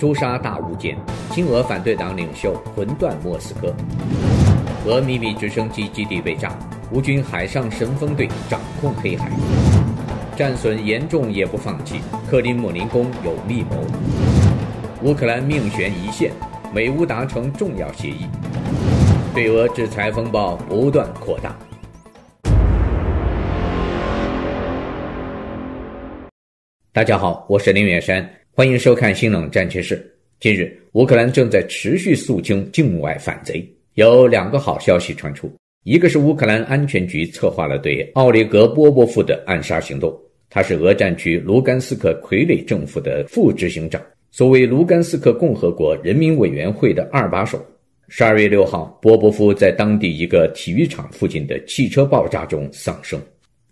诛杀大物件，亲俄反对党领袖魂断莫斯科。俄秘密直升机基地被炸，乌军海上神风队掌控黑海，战损严重也不放弃。克林姆林宫有密谋，乌克兰命悬一线，美乌达成重要协议，对俄制裁风暴不断扩大。大家好，我是林远山。欢迎收看《新冷战趋势》。近日，乌克兰正在持续肃清境外反贼，有两个好消息传出。一个是乌克兰安全局策划了对奥列格·波波夫的暗杀行动，他是俄战区卢甘斯克傀儡政府的副执行长，作为卢甘斯克共和国人民委员会的二把手。十二月六号，波波夫在当地一个体育场附近的汽车爆炸中丧生。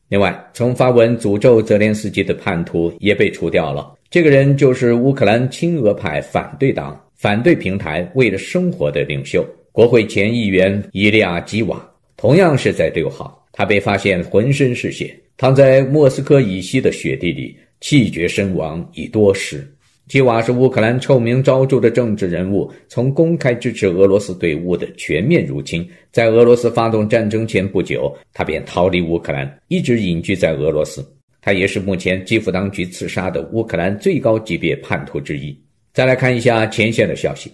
另外，从发文诅咒泽连斯基的叛徒也被除掉了。这个人就是乌克兰亲俄派反对党“反对平台”为了生活的领袖、国会前议员伊利亚·基瓦。同样是在六号，他被发现浑身是血，躺在莫斯科以西的雪地里，气绝身亡已多时。基瓦是乌克兰臭名昭著的政治人物，从公开支持俄罗斯对乌的全面入侵，在俄罗斯发动战争前不久，他便逃离乌克兰，一直隐居在俄罗斯。他也是目前基辅当局刺杀的乌克兰最高级别叛徒之一。再来看一下前线的消息。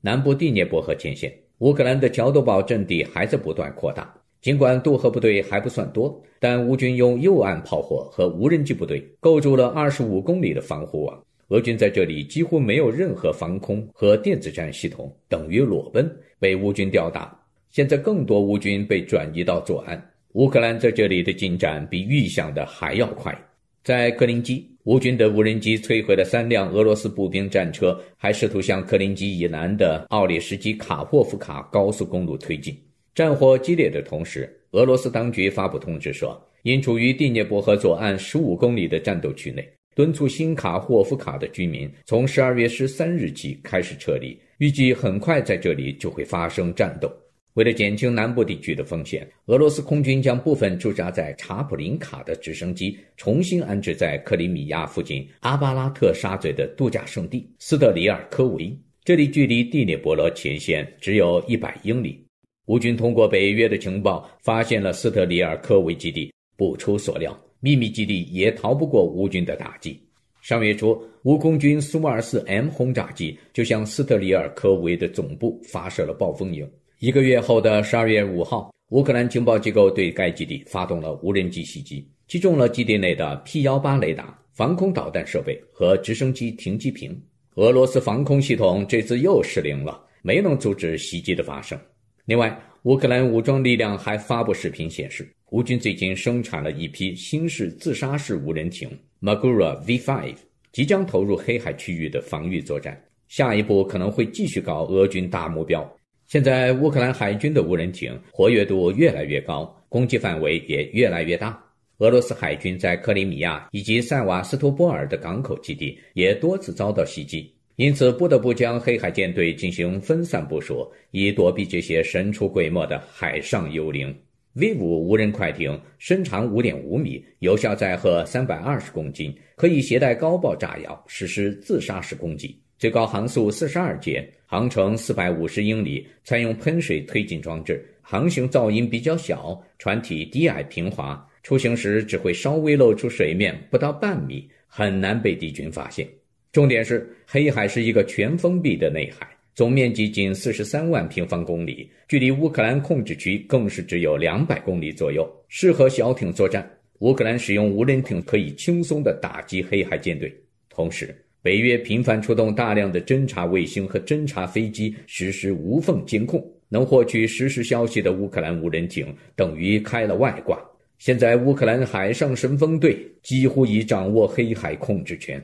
南部第聂伯河前线，乌克兰的乔多堡阵地还在不断扩大。尽管渡河部队还不算多，但乌军用右岸炮火和无人机部队构筑了二十五公里的防护网。俄军在这里几乎没有任何防空和电子战系统，等于裸奔被乌军吊打。现在，更多乌军被转移到左岸。乌克兰在这里的进展比预想的还要快。在克林基，乌军的无人机摧毁了三辆俄罗斯步兵战车，还试图向克林基以南的奥列什基卡霍夫卡高速公路推进。战火激烈的同时，俄罗斯当局发布通知说，因处于第聂伯河左岸十五公里的战斗区内，敦促新卡霍夫卡的居民从十二月十三日起开始撤离。预计很快在这里就会发生战斗。为了减轻南部地区的风险，俄罗斯空军将部分驻扎在查普林卡的直升机重新安置在克里米亚附近阿巴拉特沙嘴的度假胜地斯特里尔科维，这里距离第聂伯罗前线只有一百英里。乌军通过北约的情报发现了斯特里尔科维基地，不出所料，秘密基地也逃不过乌军的打击。上月初，乌空军苏 -24M 轰炸机就向斯特里尔科维的总部发射了暴风营。一个月后的十二月五号，乌克兰情报机构对该基地发动了无人机袭击，击中了基地内的 P-18 雷达、防空导弹设备和直升机停机坪。俄罗斯防空系统这次又失灵了，没能阻止袭击的发生。另外，乌克兰武装力量还发布视频显示，乌军最近生产了一批新式自杀式无人艇 Magura V5，即将投入黑海区域的防御作战。下一步可能会继续搞俄军大目标。现在，乌克兰海军的无人艇活跃度越来越高，攻击范围也越来越大。俄罗斯海军在克里米亚以及塞瓦斯托波尔的港口基地也多次遭到袭击。因此，不得不将黑海舰队进行分散部署，以躲避这些神出鬼没的海上幽灵。V 五无人快艇身长五点五米，有效载荷三百二十公斤，可以携带高爆炸药实施自杀式攻击，最高航速四十二节，航程四百五十英里，采用喷水推进装置，航行噪音比较小，船体低矮平滑，出行时只会稍微露出水面不到半米，很难被敌军发现。重点是，黑海是一个全封闭的内海，总面积仅四十三万平方公里，距离乌克兰控制区更是只有两百公里左右，适合小艇作战。乌克兰使用无人艇可以轻松的打击黑海舰队。同时，北约频繁出动大量的侦察卫星和侦察飞机，实施无缝监控，能获取实时消息的乌克兰无人艇等于开了外挂。现在，乌克兰海上神风队几乎已掌握黑海控制权。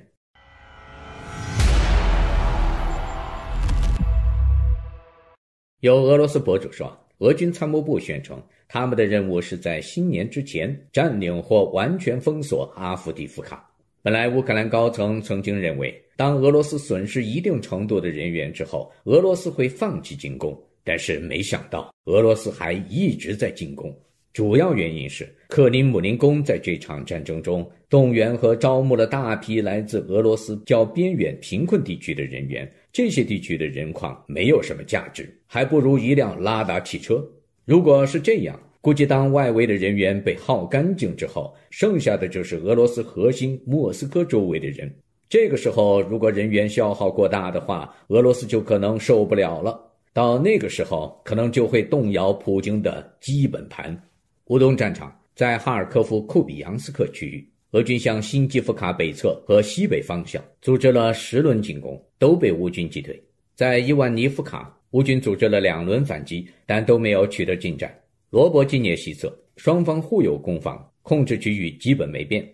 有俄罗斯博主说，俄军参谋部宣称，他们的任务是在新年之前占领或完全封锁阿夫迪夫卡。本来乌克兰高层曾经认为，当俄罗斯损失一定程度的人员之后，俄罗斯会放弃进攻，但是没想到俄罗斯还一直在进攻。主要原因是克林姆林宫在这场战争中动员和招募了大批来自俄罗斯较边远、贫困地区的人员。这些地区的人矿没有什么价值，还不如一辆拉达汽车。如果是这样，估计当外围的人员被耗干净之后，剩下的就是俄罗斯核心、莫斯科周围的人。这个时候，如果人员消耗过大的话，俄罗斯就可能受不了了。到那个时候，可能就会动摇普京的基本盘。乌东战场在哈尔科夫库比扬斯克区域，俄军向新基夫卡北侧和西北方向组织了十轮进攻，都被乌军击退。在伊万尼夫卡，乌军组织了两轮反击，但都没有取得进展。罗伯基涅西侧，双方互有攻防，控制区域基本没变。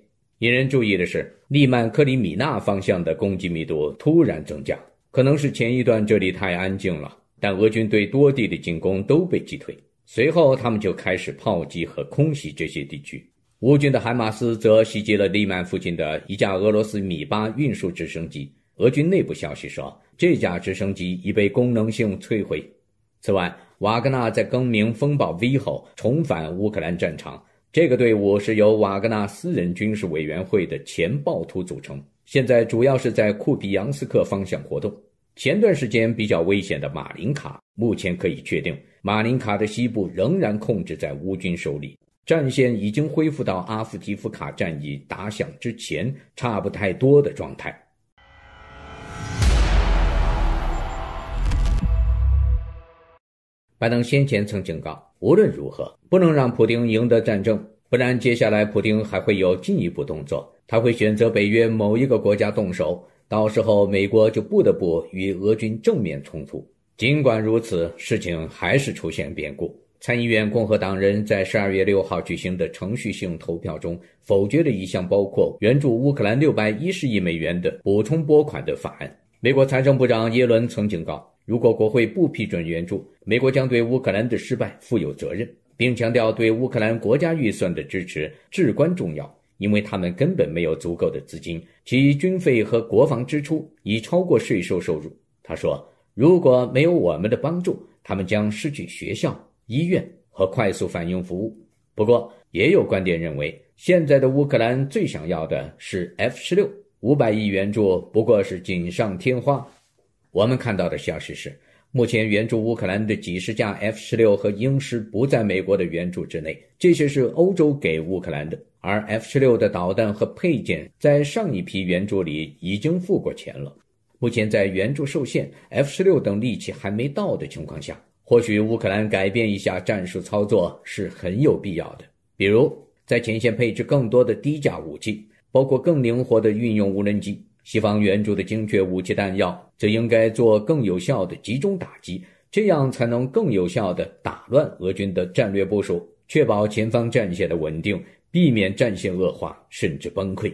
引人注意的是，利曼克里米纳方向的攻击密度突然增加，可能是前一段这里太安静了，但俄军对多地的进攻都被击退。随后，他们就开始炮击和空袭这些地区。乌军的海马斯则袭击了利曼附近的一架俄罗斯米八运输直升机。俄军内部消息说，这架直升机已被功能性摧毁。此外，瓦格纳在更名“风暴 V” 后重返乌克兰战场。这个队伍是由瓦格纳私人军事委员会的前暴徒组成，现在主要是在库皮扬斯克方向活动。前段时间比较危险的马林卡，目前可以确定，马林卡的西部仍然控制在乌军手里，战线已经恢复到阿夫提夫卡战役打响之前差不太多的状态。拜登先前曾警告，无论如何不能让普京赢得战争，不然接下来普京还会有进一步动作，他会选择北约某一个国家动手。到时候，美国就不得不与俄军正面冲突。尽管如此，事情还是出现变故。参议院共和党人在十二月六号举行的程序性投票中否决了一项包括援助乌克兰六百一十亿美元的补充拨款的法案。美国财政部长耶伦曾警告，如果国会不批准援助，美国将对乌克兰的失败负有责任，并强调对乌克兰国家预算的支持至关重要。因为他们根本没有足够的资金，其军费和国防支出已超过税收收入。他说：“如果没有我们的帮助，他们将失去学校、医院和快速反应服务。”不过，也有观点认为，现在的乌克兰最想要的是 F 十六，五百亿援助不过是锦上添花。我们看到的消息是，目前援助乌克兰的几十架 F 十六和英狮不在美国的援助之内，这些是欧洲给乌克兰的。而 F 十六的导弹和配件在上一批援助里已经付过钱了。目前在援助受限、F 十六等利器还没到的情况下，或许乌克兰改变一下战术操作是很有必要的。比如，在前线配置更多的低价武器，包括更灵活的运用无人机；西方援助的精确武器弹药，则应该做更有效的集中打击，这样才能更有效的打乱俄军的战略部署，确保前方战线的稳定。避免战线恶化甚至崩溃，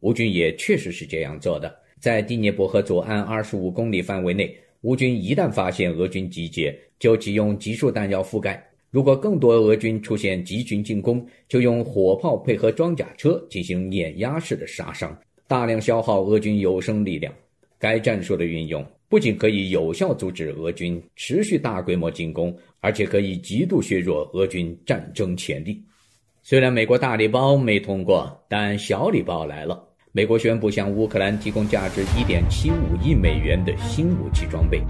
乌军也确实是这样做的。在第聂伯河左岸二十五公里范围内，乌军一旦发现俄军集结，就启用集束弹药覆盖；如果更多俄军出现集群进攻，就用火炮配合装甲车进行碾压式的杀伤，大量消耗俄军有生力量。该战术的运用不仅可以有效阻止俄军持续大规模进攻，而且可以极度削弱俄军战争潜力。虽然美国大礼包没通过，但小礼包来了。美国宣布向乌克兰提供价值一点七五亿美元的新武器装备。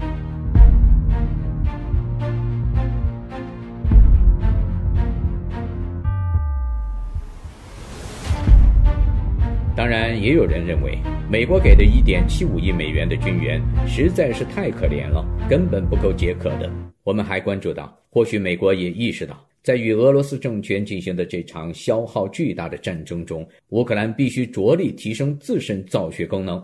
当然，也有人认为，美国给的一点七五亿美元的军援实在是太可怜了，根本不够解渴的。我们还关注到，或许美国也意识到。在与俄罗斯政权进行的这场消耗巨大的战争中，乌克兰必须着力提升自身造血功能。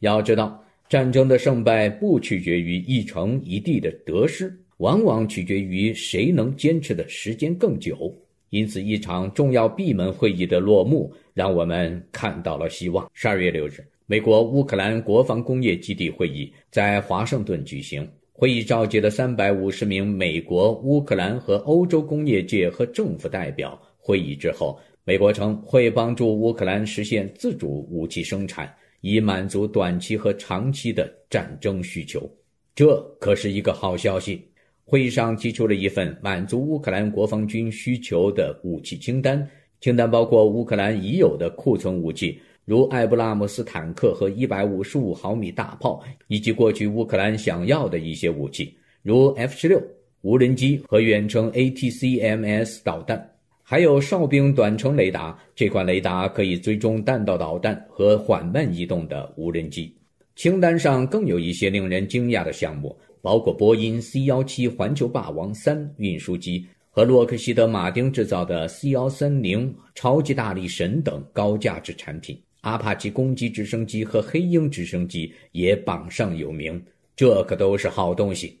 要知道，战争的胜败不取决于一城一地的得失，往往取决于谁能坚持的时间更久。因此，一场重要闭门会议的落幕，让我们看到了希望。十二月六日，美国乌克兰国防工业基地会议在华盛顿举行。会议召集了三百五十名美国、乌克兰和欧洲工业界和政府代表。会议之后，美国称会帮助乌克兰实现自主武器生产，以满足短期和长期的战争需求。这可是一个好消息。会议上提出了一份满足乌克兰国防军需求的武器清单，清单包括乌克兰已有的库存武器。如艾布拉姆斯坦克和一百五十五毫米大炮，以及过去乌克兰想要的一些武器，如 F 十六无人机和远程 ATCMS 导弹，还有哨兵短程雷达。这款雷达可以追踪弹道导弹和缓慢移动的无人机。清单上更有一些令人惊讶的项目，包括波音 C 幺七环球霸王三运输机和洛克希德马丁制造的 C 幺三零超级大力神等高价值产品。阿帕奇攻击直升机和黑鹰直升机也榜上有名，这可都是好东西。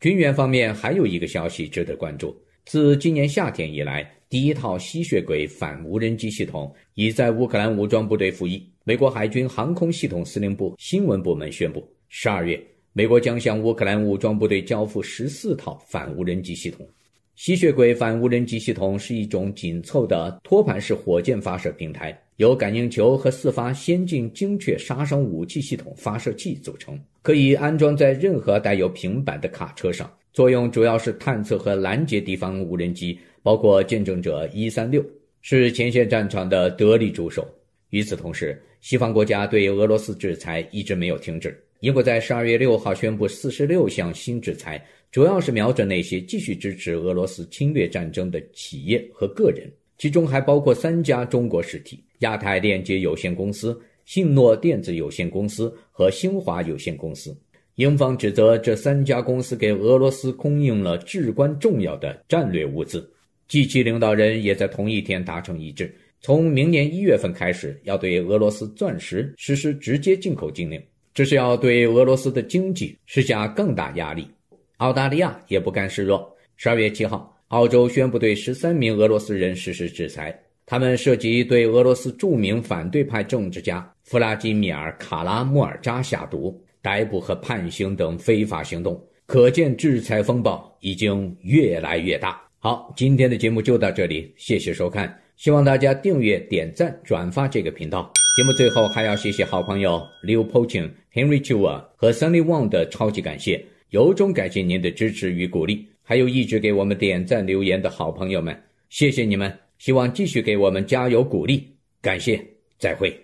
军援方面还有一个消息值得关注：自今年夏天以来，第一套吸血鬼反无人机系统已在乌克兰武装部队服役。美国海军航空系统司令部新闻部门宣布，十二月，美国将向乌克兰武装部队交付十四套反无人机系统。吸血鬼反无人机系统是一种紧凑的托盘式火箭发射平台，由感应球和四发先进精确杀伤武器系统发射器组成，可以安装在任何带有平板的卡车上。作用主要是探测和拦截敌方无人机，包括“见证者”一三六，是前线战场的得力助手。与此同时，西方国家对俄罗斯制裁一直没有停止。英国在十二月六号宣布四十六项新制裁。主要是瞄准那些继续支持俄罗斯侵略战争的企业和个人，其中还包括三家中国实体：亚太链接有限公司、信诺电子有限公司和新华有限公司。英方指责这三家公司给俄罗斯供应了至关重要的战略物资。G7 领导人也在同一天达成一致，从明年一月份开始要对俄罗斯钻石实施直接进口禁令，这是要对俄罗斯的经济施加更大压力。澳大利亚也不甘示弱。十二月七号，澳洲宣布对十三名俄罗斯人实施制裁，他们涉及对俄罗斯著名反对派政治家弗拉基米尔·卡拉莫尔扎下毒、逮捕和判刑等非法行动。可见，制裁风暴已经越来越大。好，今天的节目就到这里，谢谢收看，希望大家订阅、点赞、转发这个频道。节目最后还要谢谢好朋友 Leo p i 波清、Henry c h u a 和 Sunny Wong 的超级感谢。由衷感谢您的支持与鼓励，还有一直给我们点赞留言的好朋友们，谢谢你们！希望继续给我们加油鼓励，感谢，再会。